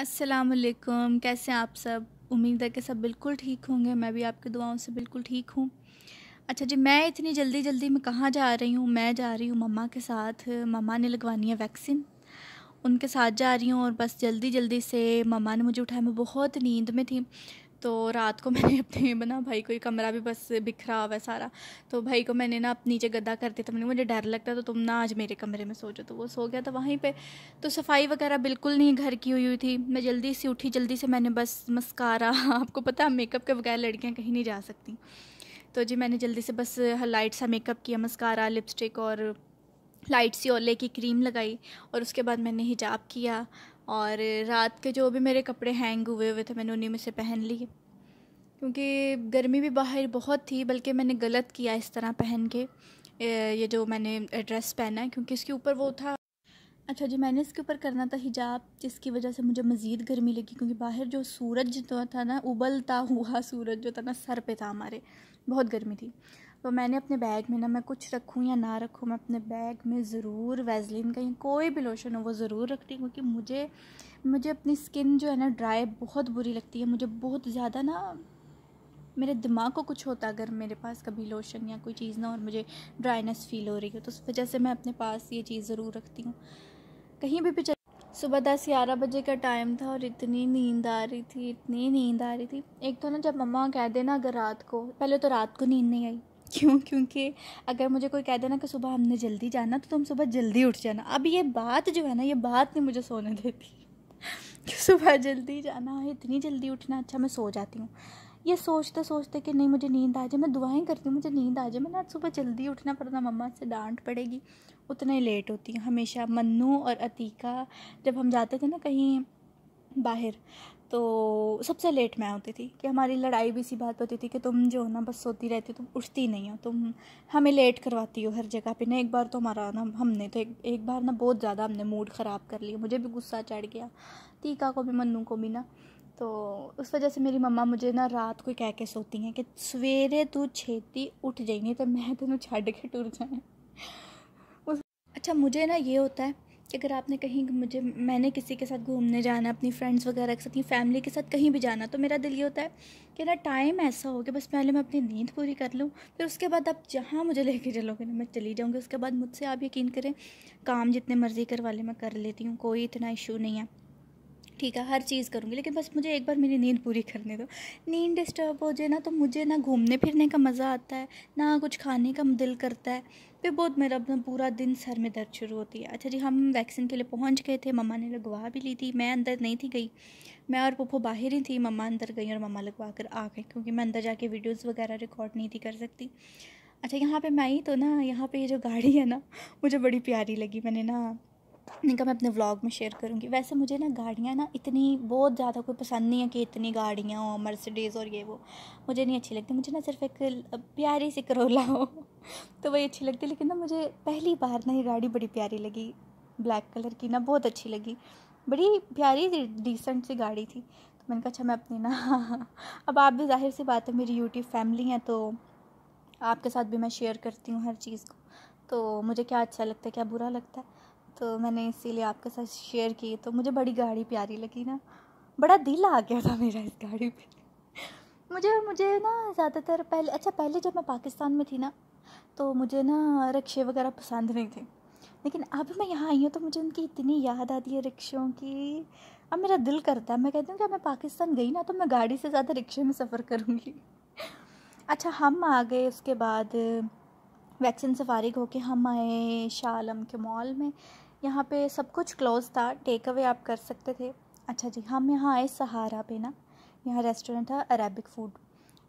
असलकम कैसे आप सब उम्मीद है कि सब बिल्कुल ठीक होंगे मैं भी आपकी दुआओं से बिल्कुल ठीक हूँ अच्छा जी मैं इतनी जल्दी जल्दी मैं कहाँ जा रही हूँ मैं जा रही हूँ मम्मा के साथ मम्मा ने लगवानी है वैक्सीन उनके साथ जा रही हूँ और बस जल्दी जल्दी से मम्मा ने मुझे उठाया मैं बहुत नींद में थी तो रात को मैंने अपने बना भाई को ये कमरा भी बस बिखरा हुआ है सारा तो भाई को मैंने ना नीचे गद्दा करते थे मैंने मुझे डर लगता तो तुम ना आज मेरे कमरे में सो तो वो सो गया था वहीं पे तो सफाई वगैरह बिल्कुल नहीं घर की हुई हुई थी मैं जल्दी से उठी जल्दी से मैंने बस मस्कारा आपको पता है मेकअप के बगैर लड़कियाँ कहीं नहीं जा सकती तो जी मैंने जल्दी से बस लाइट सा मेकअप किया मस्कारा लिपस्टिक और लाइट सी ओले की क्रीम लगाई और उसके बाद मैंने हिजाब किया और रात के जो भी मेरे कपड़े हैंग हुए हुए थे मैंने उन्हीं में से पहन लिए क्योंकि गर्मी भी बाहर बहुत थी बल्कि मैंने गलत किया इस तरह पहन के ये जो मैंने ड्रेस पहना है क्योंकि इसके ऊपर वो था अच्छा जी मैंने इसके ऊपर करना था हिजाब जिसकी वजह से मुझे मज़ीद गर्मी लगी क्योंकि बाहर जो सूरज जो था ना उबलता हुआ सूरज जो था ना सर पे था हमारे बहुत गर्मी थी तो मैंने अपने बैग में ना मैं कुछ रखूँ या ना रखूँ मैं अपने बैग में ज़रूर वैजलिन का या कोई भी लोशन हो वो ज़रूर रखती हूँ क्योंकि मुझे मुझे अपनी स्किन जो है ना ड्राई बहुत बुरी लगती है मुझे बहुत ज़्यादा ना मेरे दिमाग को कुछ होता अगर मेरे पास कभी लोशन या कोई चीज़ ना और मुझे ड्राइनेस फील हो रही हो तो उस वजह से मैं अपने पास ये चीज़ ज़रूर रखती हूँ कहीं भी पिछले सुबह दस ग्यारह बजे का टाइम था और इतनी नींद आ रही थी इतनी नींद आ रही थी एक तो ना जब मम्मा कह देना अगर रात को पहले तो रात को नींद नहीं आई क्यों क्योंकि अगर मुझे कोई कह देना कि सुबह हमने जल्दी जाना तो तुम सुबह जल्दी उठ जाना अब ये बात जो है ना ये बात नहीं मुझे सोने देती कि सुबह जल्दी जाना है इतनी जल्दी उठना अच्छा मैं सो जाती हूँ ये सोचते सोचते कि नहीं मुझे नींद आ जाए मैं दुआएं करती हूँ मुझे नींद आ जाए मैंने आज सुबह जल्दी उठना पड़ता मम्मा से डांट पड़ेगी उतना ही लेट होती हूँ हमेशा मन्नू और अतीका जब हम जाते थे ना कहीं बाहर तो सबसे लेट मैं होती थी कि हमारी लड़ाई भी इसी बात पर होती थी कि तुम जो ना बस सोती रहती हो तुम उठती नहीं हो तुम हमें लेट करवाती हो हर जगह पे ना एक बार तो हमारा ना हमने तो एक एक बार ना बहुत ज़्यादा हमने मूड ख़राब कर लिया मुझे भी गुस्सा चढ़ गया टीका को भी मन्नू को भी ना तो उस वजह से मेरी मम्मा मुझे ना रात को कह के सोती हैं कि सवेरे तू छेती उठ जाएगी तो मैं तेन छड़ के टूर जाए अच्छा मुझे ना ये होता है कि अगर आपने कहीं मुझे मैंने किसी के साथ घूमने जाना अपनी फ्रेंड्स वगैरह के साथ या फैमिली के साथ कहीं भी जाना तो मेरा दिल ये होता है कि ना टाइम ऐसा हो कि बस पहले मैं अपनी नींद पूरी कर लूँ फिर उसके बाद आप जहाँ मुझे लेके चलोगे ना मैं चली जाऊँगी उसके बाद मुझसे आप यकीन करें काम जितने मर्ज़ी करवा लें मैं कर लेती हूँ कोई इतना इशू नहीं है ठीक है हर चीज़ करूँगी लेकिन बस मुझे एक बार मेरी नींद पूरी करने दो नींद डिस्टर्ब हो जाए ना तो मुझे ना घूमने फिरने का मज़ा आता है ना कुछ खाने का दिल करता है फिर बहुत मेरा अपना पूरा दिन सर में दर्द शुरू होती है अच्छा जी हम वैक्सीन के लिए पहुंच गए थे मम्मा ने लगवा भी ली थी मैं अंदर नहीं थी गई मैं और पप्पो बाहर ही थी मम्मा अंदर गई और मम्मा लगवा कर आ गई क्योंकि मैं अंदर जाके वीडियोज़ वगैरह रिकॉर्ड नहीं थी कर सकती अच्छा यहाँ पे मैं आई तो ना यहाँ पे ये जो गाड़ी है ना मुझे बड़ी प्यारी लगी मैंने ना इनका मैं अपने व्लॉग में शेयर करूँगी वैसे मुझे ना गाड़ियाँ ना इतनी बहुत ज़्यादा कोई पसंद नहीं है कि इतनी गाड़ियाँ हो मर्सिडीज़ और ये वो मुझे नहीं अच्छी लगती मुझे ना सिर्फ एक प्यारी सी करोला हो तो वही अच्छी लगती लेकिन ना मुझे पहली बार ना ये गाड़ी बड़ी प्यारी लगी ब्लैक कलर की ना बहुत अच्छी लगी बड़ी प्यारी डिसेंट सी गाड़ी थी तो मैंने कहा अच्छा मैं अपनी ना अब आप भी जाहिर सी बात है मेरी यूट्यूब फैमिली है तो आपके साथ भी मैं शेयर करती हूँ हर चीज़ को तो मुझे क्या अच्छा लगता है क्या बुरा लगता है तो मैंने इसीलिए आपके साथ शेयर की तो मुझे बड़ी गाड़ी प्यारी लगी ना बड़ा दिल आ गया था मेरा इस गाड़ी पे मुझे मुझे ना ज़्यादातर पहले अच्छा पहले जब मैं पाकिस्तान में थी ना तो मुझे ना रिक्शे वगैरह पसंद नहीं थे लेकिन अब मैं यहाँ आई हूँ तो मुझे उनकी इतनी याद आती है रिक्शों की अब मेरा दिल करता है मैं कहती हूँ कि मैं पाकिस्तान गई ना तो मैं गाड़ी से ज़्यादा रिक्शे में सफ़र करूँगी अच्छा हम आ गए उसके बाद वैक्सीन से फारिग होके हम आए शालम के मॉल में यहाँ पे सब कुछ क्लोज था टेक अवे आप कर सकते थे अच्छा जी हम यहाँ आए सहारा पे ना यहाँ रेस्टोरेंट था अरेबिक फूड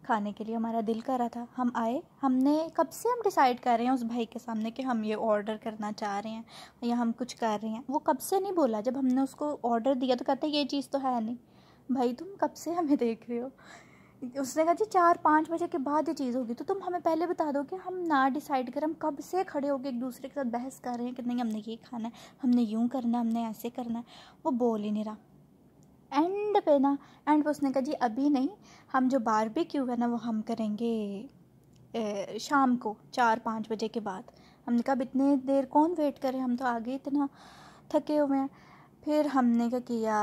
खाने के लिए हमारा दिल कर रहा था हम आए हमने कब से हम डिसाइड कर रहे हैं उस भाई के सामने कि हम ये ऑर्डर करना चाह रहे हैं या हम कुछ कर रहे हैं वो कब से नहीं बोला जब हमने उसको ऑर्डर दिया तो कहते ये चीज़ तो है नहीं भाई तुम कब से हमें देख रहे हो उसने कहा जी चार पाँच बजे के बाद ये चीज़ होगी तो तुम हमें पहले बता दो कि हम ना डिसाइड करें हम कब से खड़े होकर एक दूसरे के साथ बहस कर रहे हैं कि नहीं हमने ये खाना है हमने यूँ करना है हमने ऐसे करना है वो बोल ही नहीं रहा एंड पे ना एंड पे उसने कहा जी अभी नहीं हम जो बार भी क्यों है ना वो हम करेंगे ए, शाम को चार पाँच बजे के बाद हमने कहा अब इतने देर कौन वेट करें हम तो आगे इतना थके हुए हैं फिर हमने क्या किया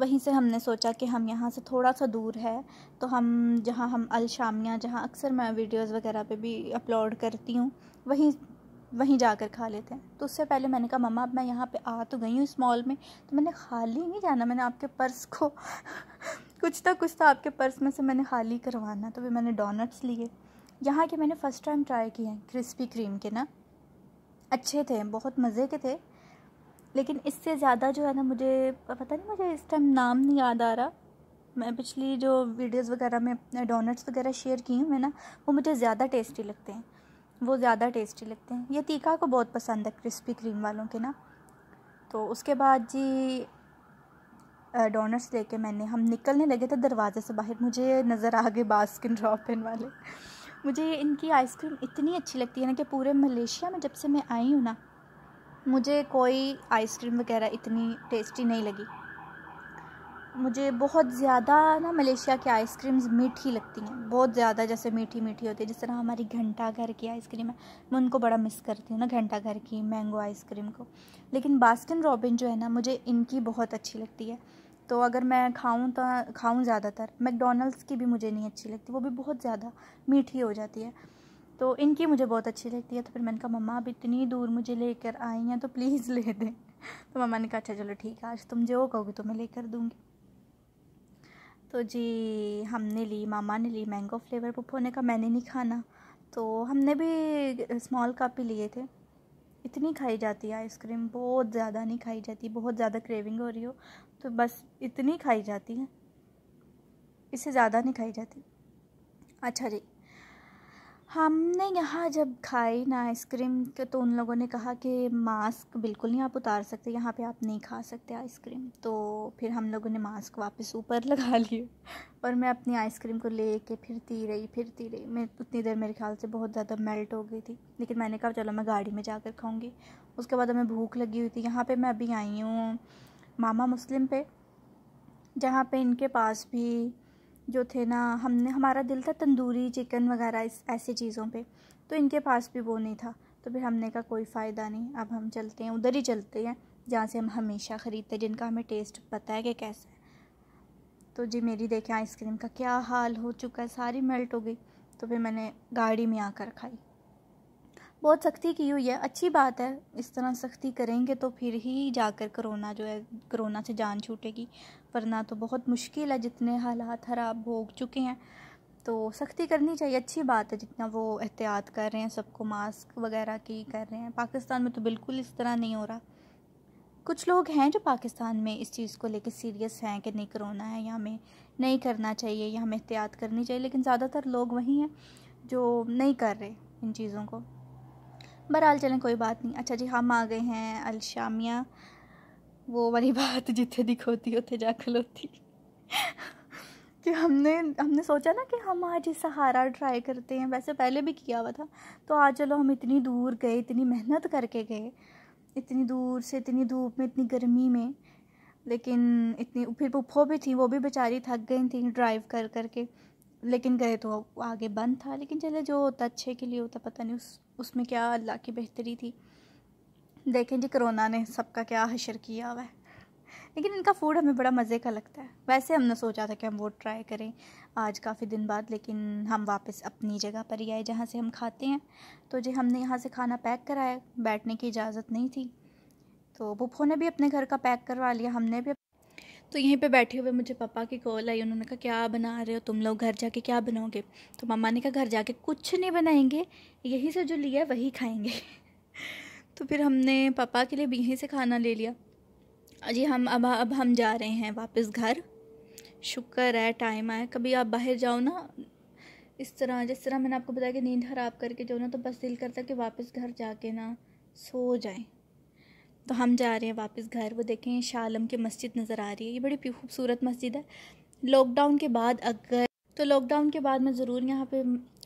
वहीं से हमने सोचा कि हम यहाँ से थोड़ा सा दूर है तो हम जहाँ हम अल शामिया जहाँ अक्सर मैं वीडियोस वगैरह पे भी अपलोड करती हूँ वहीं वहीं जाकर खा लेते हैं तो उससे पहले मैंने कहा मम्मा अब मैं यहाँ पे आ तो गई हूँ इस मॉल में तो मैंने खाली नहीं जाना मैंने आपके पर्स को कुछ तो कुछ तो आपके पर्स में से मैंने खाली करवाना तो फिर मैंने डोनट्स लिए यहाँ के मैंने फ़र्स्ट टाइम ट्राई किए हैं क्रिस्पी क्रीम के ना अच्छे थे बहुत मज़े के थे लेकिन इससे ज़्यादा जो है ना मुझे पता नहीं मुझे इस टाइम नाम नहीं याद आ रहा मैं पिछली जो वीडियोस वगैरह में अपने डोनट्स वगैरह शेयर की हूँ मैं ना वो मुझे ज़्यादा टेस्टी लगते हैं वो ज़्यादा टेस्टी लगते हैं ये तीखा को बहुत पसंद है क्रिस्पी क्रीम वालों के ना तो उसके बाद जी डोनट्स लेके मैंने हम निकलने लगे थे दरवाजे से बाहर मुझे नज़र आ गए बास्किन रॉबिन वाले मुझे इनकी आइसक्रीम इतनी अच्छी लगती है ना कि पूरे मलेशिया में जब से मैं आई हूँ ना मुझे कोई आइसक्रीम वगैरह इतनी टेस्टी नहीं लगी मुझे बहुत ज़्यादा ना मलेशिया की आइसक्रीम्स मीठी लगती हैं बहुत ज़्यादा जैसे मीठी मीठी होती है जिस तरह हमारी घंटा घर की आइसक्रीम है मैं उनको बड़ा मिस करती हूँ ना घंटा घर की मैंगो आइसक्रीम को लेकिन बास्किन रॉबिन जो है ना मुझे इनकी बहुत अच्छी लगती है तो अगर मैं खाऊँ तो खाऊँ ज़्यादातर मैकडोनल्ड्स की भी मुझे नहीं अच्छी लगती वो भी बहुत ज़्यादा मीठी हो जाती है तो इनकी मुझे बहुत अच्छी लगती है तो फिर मैंने कहा मम्मा अब इतनी दूर मुझे लेकर आई हैं तो प्लीज़ ले दें तो मम्मा ने कहा अच्छा चलो ठीक है आज तुम जो कहोगे तो मैं लेकर दूँगी तो जी हमने ली मामा ने ली मैंगो फ्लेवर पुप्पो ने कहा मैंने नहीं खाना तो हमने भी स्मॉल कप ही लिए थे इतनी खाई जाती है आइसक्रीम बहुत ज़्यादा नहीं खाई जाती बहुत ज़्यादा क्रेविंग हो रही हो तो बस इतनी खाई जाती है इससे ज़्यादा नहीं खाई जाती अच्छा जी हमने यहाँ जब खाई ना आइसक्रीम तो उन लोगों ने कहा कि मास्क बिल्कुल नहीं आप उतार सकते यहाँ पे आप नहीं खा सकते आइसक्रीम तो फिर हम लोगों ने मास्क वापस ऊपर लगा लिए और मैं अपनी आइसक्रीम को ले कर फिरती रही फिरती रही मैं उतनी देर मेरे ख्याल से बहुत ज़्यादा मेल्ट हो गई थी लेकिन मैंने कहा चलो मैं गाड़ी में जाकर खाऊँगी उसके बाद हमें भूख लगी हुई थी यहाँ पर मैं अभी आई हूँ मामा मुस्लिम पे जहाँ पे इनके पास भी जो थे ना हमने हमारा दिल था तंदूरी चिकन वगैरह इस ऐसी चीज़ों पे तो इनके पास भी वो नहीं था तो फिर हमने का कोई फ़ायदा नहीं अब हम चलते हैं उधर ही चलते हैं जहाँ से हम हमेशा ख़रीदते हैं जिनका हमें टेस्ट पता है कि कैसा है तो जी मेरी देखें आइसक्रीम का क्या हाल हो चुका है सारी मेल्ट हो गई तो फिर मैंने गाड़ी में आकर खाई बहुत सख्ती की हुई है अच्छी बात है इस तरह सख्ती करेंगे तो फिर ही जाकर करोना जो है करोना से जान छूटेगी वरना तो बहुत मुश्किल है जितने हालात खराब हो चुके हैं तो सख्ती करनी चाहिए अच्छी बात है जितना वो एहतियात कर रहे हैं सबको मास्क वगैरह की कर रहे हैं पाकिस्तान में तो बिल्कुल इस तरह नहीं हो रहा कुछ लोग हैं जो पाकिस्तान में इस चीज़ को लेकर सीरियस हैं कि नहीं करोना है या हमें नहीं करना चाहिए या हमें एहतियात करनी चाहिए लेकिन ज़्यादातर लोग वही हैं जो नहीं कर रहे इन चीज़ों को बहरहाल चलें कोई बात नहीं अच्छा जी हम आ गए हैं अलशामिया वो वाली बात जिथे दिखोती उतने जा खलोती कि हमने हमने सोचा ना कि हम आज सहारा ट्राई करते हैं वैसे पहले भी किया हुआ था तो आज चलो हम इतनी दूर गए इतनी मेहनत करके गए इतनी दूर से इतनी धूप में इतनी गर्मी में लेकिन इतनी फिर पुप्पो भी थी वो भी बेचारी थक गई थी ड्राइव कर कर के लेकिन गए तो आगे बंद था लेकिन चले जो होता अच्छे के लिए होता पता नहीं उस उसमें क्या अल्लाह की बेहतरी थी देखें जी कोरोना ने सबका क्या हशर किया हुआ है लेकिन इनका फूड हमें बड़ा मज़े का लगता है वैसे हमने सोचा था कि हम वो ट्राई करें आज काफ़ी दिन बाद लेकिन हम वापस अपनी जगह पर ही आए जहाँ से हम खाते हैं तो जी हमने यहाँ से खाना पैक कराया बैठने की इजाज़त नहीं थी तो बुफो ने भी अपने घर का पैक करवा लिया हमने भी तो यहीं पे बैठे हुए मुझे पापा की कॉल आई उन्होंने कहा क्या बना रहे हो तुम लोग घर जाके क्या बनाओगे तो मम्मा ने कहा घर जाके कुछ नहीं बनाएंगे यहीं से जो लिया वही खाएंगे तो फिर हमने पापा के लिए भी यहीं से खाना ले लिया अजी हम अब अब हम जा रहे हैं वापस घर शुक्र है टाइम आया कभी आप बाहर जाओ ना इस तरह जिस तरह मैंने आपको बताया कि नींद खराब करके जाओ ना तो बस दिल करता कि वापस घर जाके ना सो जाएं तो हम जा रहे हैं वापस घर वो देखें शालम की मस्जिद नज़र आ रही है ये बड़ी खूबसूरत मस्जिद है लॉकडाउन के बाद अगर तो लॉकडाउन के बाद मैं ज़रूर यहाँ पे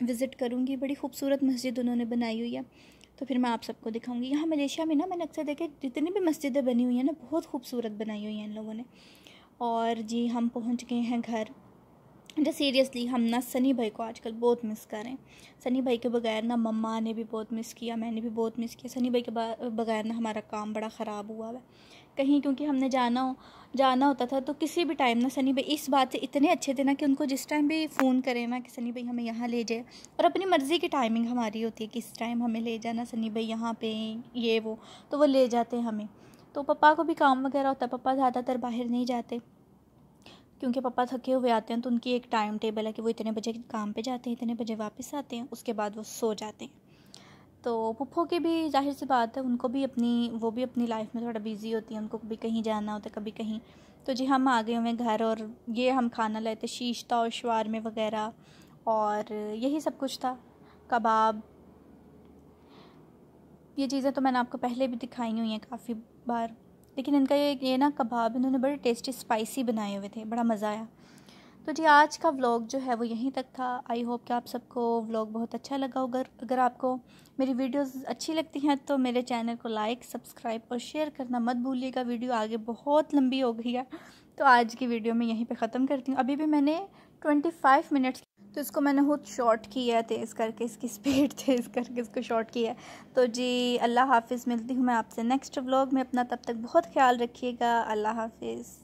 विज़िट करूँगी बड़ी खूबसूरत मस्जिद उन्होंने बनाई हुई है तो फिर मैं आप सबको दिखाऊँगी यहाँ मलेशिया में ना मैंने अक्सर देखे जितनी भी मस्जिदें बनी हुई हैं ना बहुत खूबसूरत बनाई हुई हैं इन लोगों ने और जी हम पहुँच गए हैं घर अच्छा तो सीरियसली हम ना सनी भाई को आजकल बहुत मिस कर रहे हैं सनी भाई के बगैर ना मम्मा ने भी बहुत मिस किया मैंने भी बहुत मिस किया सनी भाई के बगैर ना हमारा काम बड़ा ख़राब हुआ है कहीं क्योंकि हमने जाना हो जाना होता था तो किसी भी टाइम ना सनी भाई इस बात से इतने अच्छे थे ना कि उनको जिस टाइम भी फ़ोन करें ना कि सनी भाई हमें यहाँ ले जाए और अपनी मर्ज़ी की टाइमिंग हमारी होती है किस टाइम हमें ले जाना सनी भाई यहाँ पे ये वो तो वो ले जाते हैं हमें तो पापा को भी काम वगैरह होता है पापा ज़्यादातर बाहर नहीं जाते क्योंकि पापा थके हुए आते हैं तो उनकी एक टाइम टेबल है कि वो इतने बजे काम पे जाते हैं इतने बजे वापस आते हैं उसके बाद वो सो जाते हैं तो पुप्पो की भी जाहिर सी बात है उनको भी अपनी वो भी अपनी लाइफ में थोड़ा बिज़ी होती है उनको कभी कहीं जाना होता है कभी कहीं तो जी हम आ गए हुए घर और ये हम खाना लेते शीशता और शुवार में वगैरह और यही सब कुछ था कबाब ये चीज़ें तो मैंने आपको पहले भी दिखाई हुई हैं काफ़ी बार लेकिन इनका ये ये ना कबाब इन्होंने बड़े टेस्टी स्पाइसी बनाए हुए थे बड़ा मज़ा आया तो जी आज का व्लॉग जो है वो यहीं तक था आई होप कि आप सबको व्लॉग बहुत अच्छा लगा होगा अगर आपको मेरी वीडियोस अच्छी लगती हैं तो मेरे चैनल को लाइक सब्सक्राइब और शेयर करना मत भूलिएगा वीडियो आगे बहुत लंबी हो गई है तो आज की वीडियो में यहीं पे ख़त्म करती हूँ अभी भी मैंने ट्वेंटी फाइव मिनट्स तो इसको मैंने खुद शॉर्ट किया है तेज़ तो करके इसकी स्पीड तेज़ तो करके इसको शॉर्ट किया है तो जी अल्लाह हाफिज़ मिलती हूँ मैं आपसे नेक्स्ट व्लॉग में अपना तब तक बहुत ख्याल रखिएगा अल्लाह हाफिज़